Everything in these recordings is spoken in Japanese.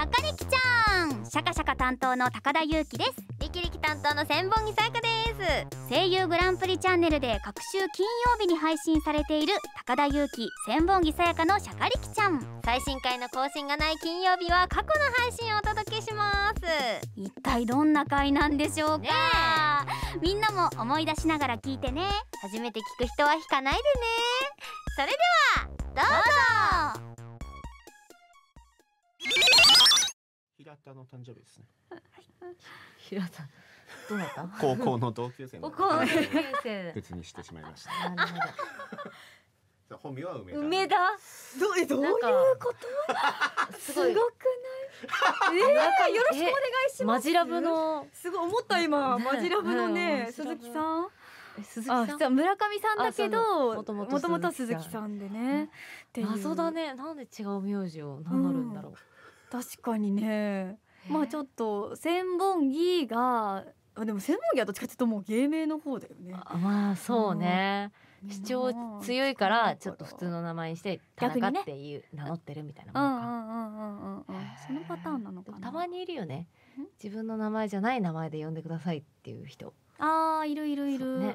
シャカリキちゃんシャカシャカ担当の高田優希ですリキリキ担当の千本木さやかです声優グランプリチャンネルで各週金曜日に配信されている高田優希千本木さやかのシャカリキちゃん最新回の更新がない金曜日は過去の配信をお届けします一体どんな回なんでしょうか、ね、みんなも思い出しながら聞いてね初めて聞く人は引かないでねそれではどうぞ平田の誕生日ですね。はい、平田どうだった？高校の同級生高校の同級生。別にしてしまいました。なるほど。本名は梅田。梅田。どえどういうこと？すごくない？えー、よろしくお願いします。マジラブの。すごい思った今マジラブのね鈴木さん。鈴木さん村上さんだけどもともと鈴木さんでね、謎だねなんで違う名字を名乗るんだろう、確かにねまあちょっと千本木がでも千本木はどっちかっていうともう芸名の方だよねあまあそうね、うん、主張強いからちょっと普通の名前にして田中っていう、ね、名乗ってるみたいなもんかそのパターンなのかたまにいるよね自分の名前じゃない名前で呼んでくださいっていう人ああいるいるいる、ね、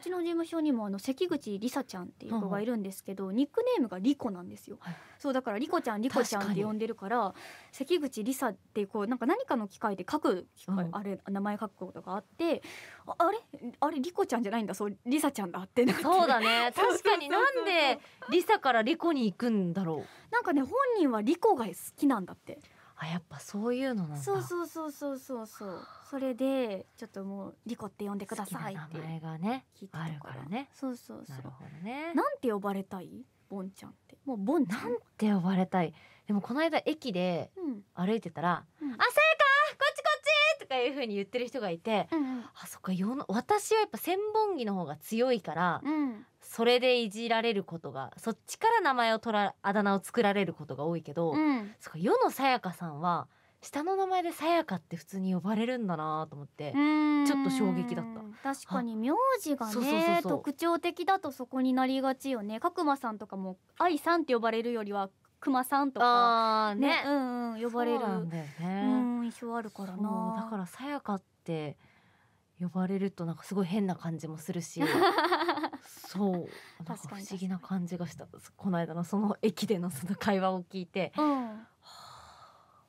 ちの事務所にもあの関口梨沙ちゃんっていう子がいるんですけど、うん、ニックネームがリコなんですよ、はい、そうだからリコちゃんリコちゃんって呼んでるから関口梨沙ってこうなんか何かの機会で書く機会、うん、あれ名前書くことがあってああれあれリコちゃんじゃないんだそう梨沙ちゃんだってそうだね 確かになんで 梨沙からリコに行くんだろうなんかね本人はリコが好きなんだってあやっぱそういうのなんだそうそうそうそうそうそうそれでちょっともうリコって呼んでくださいって名前がねあるからねそうそうそうなるほどねなんて呼ばれたいボンちゃんってもうボンなんて呼ばれたいでもこの間駅で歩いてたら、うん、あせかいうふうに言ってる人がいて、うんあそっかよの私はやっぱ千本木の方が強いから、うん、それでいじられることがそっちから名前を取らあだ名を作られることが多いけど、うん、そっか世のさやかさんは下の名前でさやかって普通に呼ばれるんだなと思ってちょっと衝撃だった確かに名字がね特徴的だとそこになりがちよね角間さんとかも愛さんって呼ばれるよりは熊さんとかね、ね、うんうん呼ばれる、んね、うん象あるからなだからさやかって呼ばれるとなんかすごい変な感じもするし そうなんか不思議な感じがしたこの間のその駅でのその会話を聞いて、うん、はあ、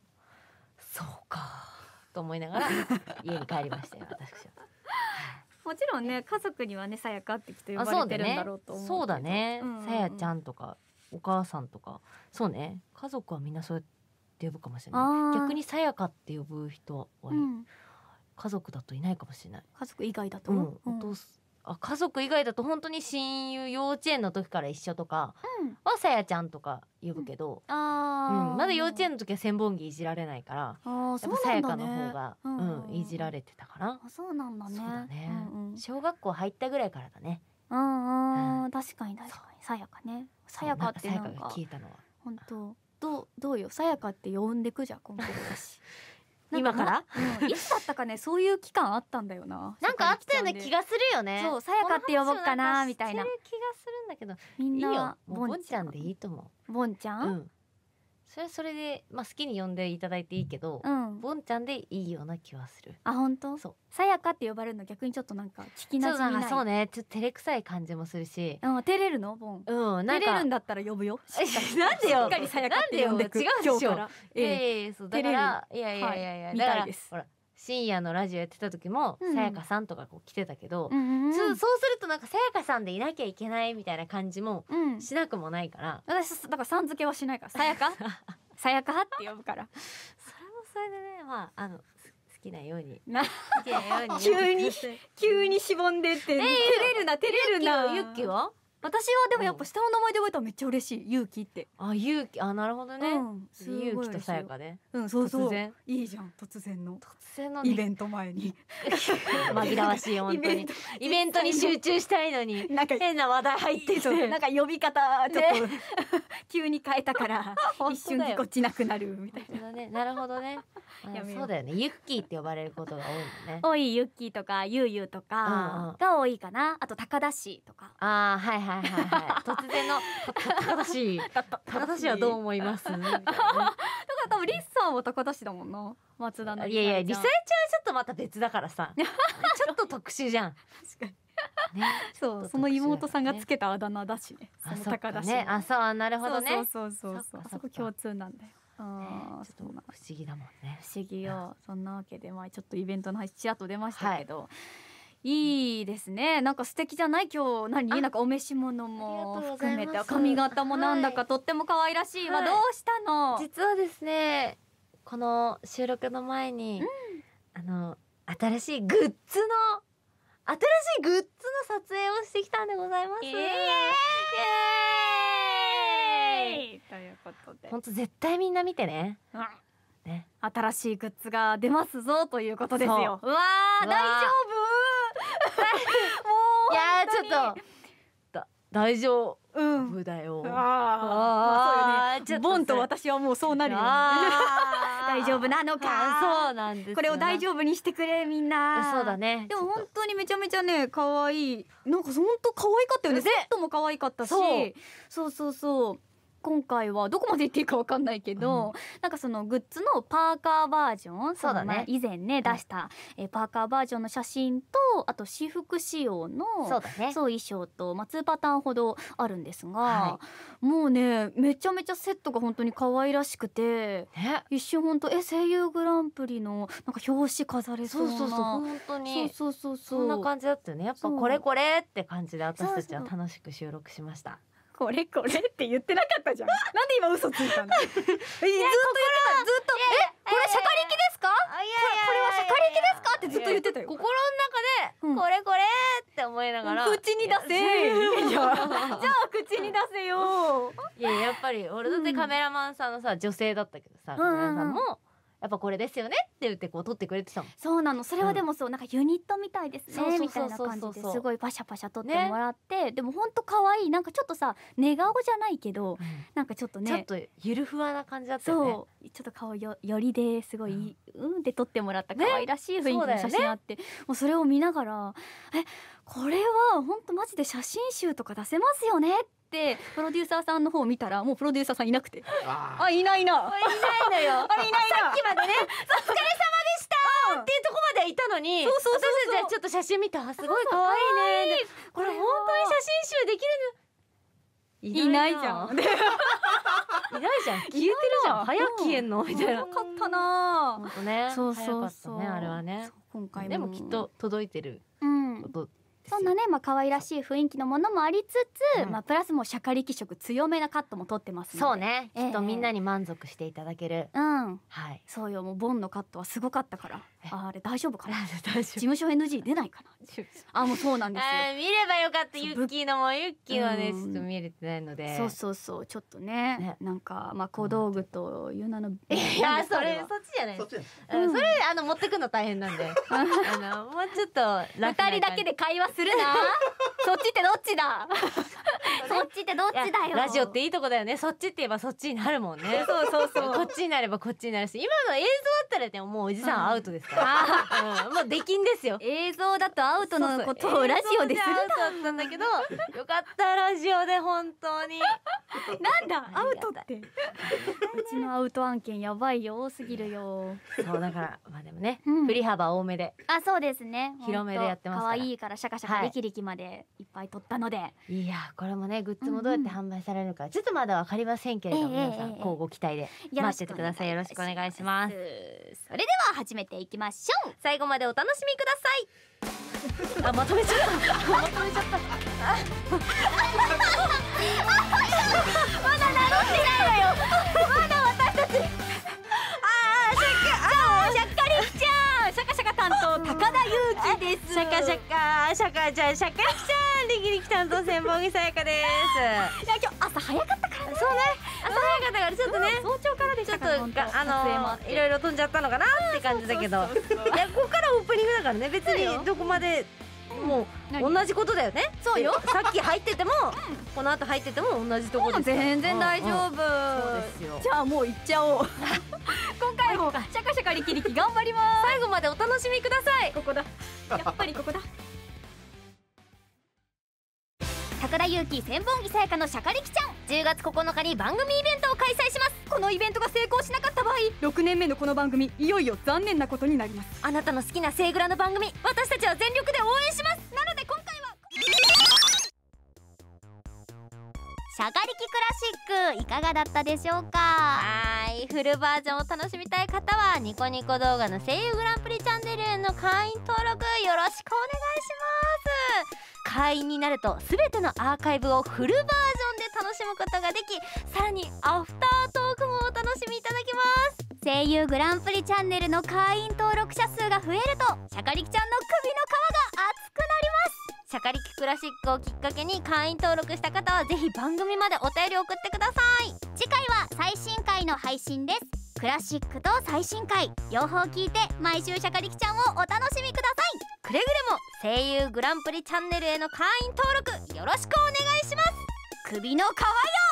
そうかと思いながら 家に帰りましたよ私は。もちろんね家族にはねさやかってきて呼ばれてるんだろうと思うそうだねさや、ねうんうん、ちゃんとかお母さんとかそうね家族はみんなそうやってって呼ぶかもしれない逆にさやかって呼ぶ人は、うん、家族だといないかもしれない家族以外だと、うん、お父あ家族以外だと本当に親友幼稚園の時から一緒とかはさやちゃんとか呼ぶけど、うん、あうん、まだ幼稚園の時は千本木いじられないからあやっぱさやかの方がう、ね、うんいじられてたからあそうなんだねそうだね、うんうん、小学校入ったぐらいからだねうんうん、確かに確かにさやかねさやかってなんかなんか聞いたのは本当どどうよさやかって呼んでくじゃんコンだし今から、ういつだったかねそういう期間あったんだよな なんかあったような気がするよねそうさやかって呼ぼうかなみたいなこの話んか気がするんだけどみんいいよなもうボンちゃんでいいと思うボンちゃううんそれはそれで、まあ、好きに呼んでいただいていいけど、うん、ボンちゃんでいいような気はするあ本当そうさやかって呼ばれるの逆にちょっとなんか聞きなじみないそうねちょっと照れくさい感じもするし、うん、照れるのボンうん照れるんだったら呼ぶよ なんでよしっかりさやかって呼んでくなんでよ違うでしょ、えー、えー、そいやいやいやいやいやいや、やい、やいやほら深夜のラジオやってた時も、さやかさんとかこう来てたけど、うんうん、そうするとなんかさやかさんでいなきゃいけないみたいな感じもしなくもないから、私だからさん付けはしないからさやか さやかって呼ぶからそれもそれでねまああの好きなようになように 急に急にしぼんでって、照れるな照れるなユッキーは私はでもやっぱ下の名前で覚えたらめっちゃ嬉しい勇気ってあ勇気あなるほどね、勇気とさやかねうんそうそういいじゃん突然の突然の、イベント前に 紛らわしい本当にイベントに集中したいのに なんか変な話題入っててなんか呼び方ちょっと、急に変えたから一瞬ぎこちなくなるみたいな、なるほどねそうだよねユッキーって呼ばれることが多いね多いユッキーとかユーユーとかが多いかなあと高田氏とかああはいはいはいはいはい突然の高田氏高田氏はどう思います だから多分リッサーも高田氏だもんな松田のいやいやリサエちゃんはちょっとまた別だからさ ちょっと特殊じゃん確かにね、そう、ね、その妹さんがつけたあだ名だしね。あそ高だし、ね。あそうなるほどね。そうそうそうそうそこ共通なんだよ。あちょっと不思議だもんね。不思議よ。そんなわけでまあちょっとイベントの話ちらと出ましたけど。はいいいですね。なんか素敵じゃない今日何なんかお召し物も含めて髪型もなんだかとっても可愛らしいは、はい、どうしたの？実はですねこの収録の前に、うん、あの新しいグッズの新しいグッズの撮影をしてきたんでございます。イエーイイエーイということで本当絶対みんな見てね。うんね、新しいグッズが出ますぞということですよ。うわー大丈夫 もういやちょっと大丈夫うん、無だよ、うん、ああ、ね、ボンと私はもうそうなるよ、ね、大丈夫なのかそうなんですこれを大丈夫にしてくれみんなそうだねでも本当にめちゃめちゃね可愛いなんか本当可愛かったよねセットも可愛かったしそうそうそう今回はどこまで言っていいか分かんないけど、うん、なんかそのグッズのパーカーバージョンそうだね以前ね出した、えパーカーバージョンの写真とあと私服仕様のそうだ、ね、そう衣装と、まあ、2パターンほどあるんですが、はい、もうねめちゃめちゃセットが本当に可愛らしくて、ね、一瞬本当え声優グランプリのなんか表紙飾れそうなそうそうそう本当にそうそうそうそんな感じだったよねやっぱこれこれって感じで私たちは楽しく収録しました。これこれって言ってなかったじゃん。なんで今嘘ついた の。ずっとずっと。え、これシャカリキですか。いいやこれはシャカリキですかってずっと言ってたよ。心の中で、これこれって思いながら。口に出せ。じゃあ、口に出せよ。いや、やっぱり、俺だってカメラマンさんのさ、女性だったけどさ、カメラさんも。やっぱこれですよねって言ってこう撮ってくれてたもんそうなのそれはでもそう、なんかユニットみたいですねみたいな感じですごいパシャパシャ撮ってもらって、ね、でもほんと可愛いなんかちょっとさ寝顔じゃないけど、うん、なんかちょっとねちょっとゆるふわな感じだったよねそうちょっと顔よよりですごい、うん、うんって撮ってもらった可愛らしい雰囲気の写真あって、ね、もうそれを見ながらえこれは本当マジで写真集とか出せますよねっってプロデューサーさんの方を見たらもうプロデューサーさんいなくてあいないないないのよ あれいないさっきまでね お疲れ様でしたっていうとこまでいたのにそうそうそうそうちょっと写真見たすごい可愛いねこれ本当に写真集できるいないじゃん いないじゃん消えてるじゃん早消えんのみたいなかったな、本当ね、そうそうそう、ね、あれはね今回でもきっと届いてること、うんそんなね、まあ可愛らしい雰囲気のものもありつつ、うん、まあプラスもシャカリキ色強めなカットも撮ってますそうね、えー、きっとみんなに満足していただける。うん、はい。そうよ、もうボンのカットはすごかったから。あれ大丈夫かな。事務所 NG 出ないかな。あ、もうそうなんですよ。見ればよかった、ユッキーのも、ユッキーはね、ちょっと見れてないので。そうそうそう、ちょっとね、ねなんか、まあ小道具とゆなの。いや、それ、そっちじゃない。そっち。それ、あの持ってくの大変なんで。あの、もうちょっと。二人だけで会話するな そっちってどっちだそっちってどっちだよラジオっていいとこだよねそっちって言えばそっちになるもんねそうそうそうこっちになればこっちになるし今の映像だったらでももうおじさんアウトですから、もうできんですよ映像だとアウトのことをラジオでするんだったんだけどよかったラジオで本当になんだアウトってうちのアウト案件やばいよ多すぎるよそうだからまあでもね、振り幅多めであそうですね広めでやってますから可愛いからシャカシャカリキリキまでいっぱい撮ったので、はい、いやこれもねグッズもどうやって販売されるか、うんうん、ちょっとまだわかりませんけれども、皆さんこうご期待で待っててくださいよろしくお願いしますそれでは始めていきましょう最後までお楽しみください あまとめちゃったまとめちゃった社会じゃ社会記者リキリキ担当専門木さやかですいや今日朝早かったからねそうね朝早かったからちょっとね、うん、早朝からでしたからちょっとあのいろいろ飛んじゃったのかなって感じだけどいやここからオープニングだからね別にどこまでもう同じことだよねそうよさっき入ってても、うん、この後入ってても同じところ全然大丈夫、うんうん、そうですよじゃあもう行っちゃおう今回もシャカシャカリキリキ頑張ります最後までお楽しみくださいここだやっぱりここだ田裕貴千本木さやかのシャカリキちゃん10月9日に番組イベントを開催しますこのイベントが成功しなかった場合6年目のこの番組いよいよ残念なことになりますあなたの好きなセイグラの番組私たちは全力で応援しますなので今回はシャカリキクラシックいかがだったでしょうかフルバージョンを楽しみたい方はニコニコ動画の声優グランプリチャンネルの会員登録よろしくお願いします会員になると全てのアーカイブをフルバージョンで楽しむことができさらにアフタートークもお楽しみいただけます声優グランプリチャンネルの会員登録者数が増えるとシャカリキちゃんの首の皮が厚くなりますシャカリキクラシックをきっかけに会員登録した方はぜひ番組までお便り送ってください次回は最新回の配信ですクラシックと最新回両方聞いて毎週シャカリキちゃんをお楽しみくださいくれぐれも声優グランプリチャンネルへの会員登録よろしくお願いします首の皮よ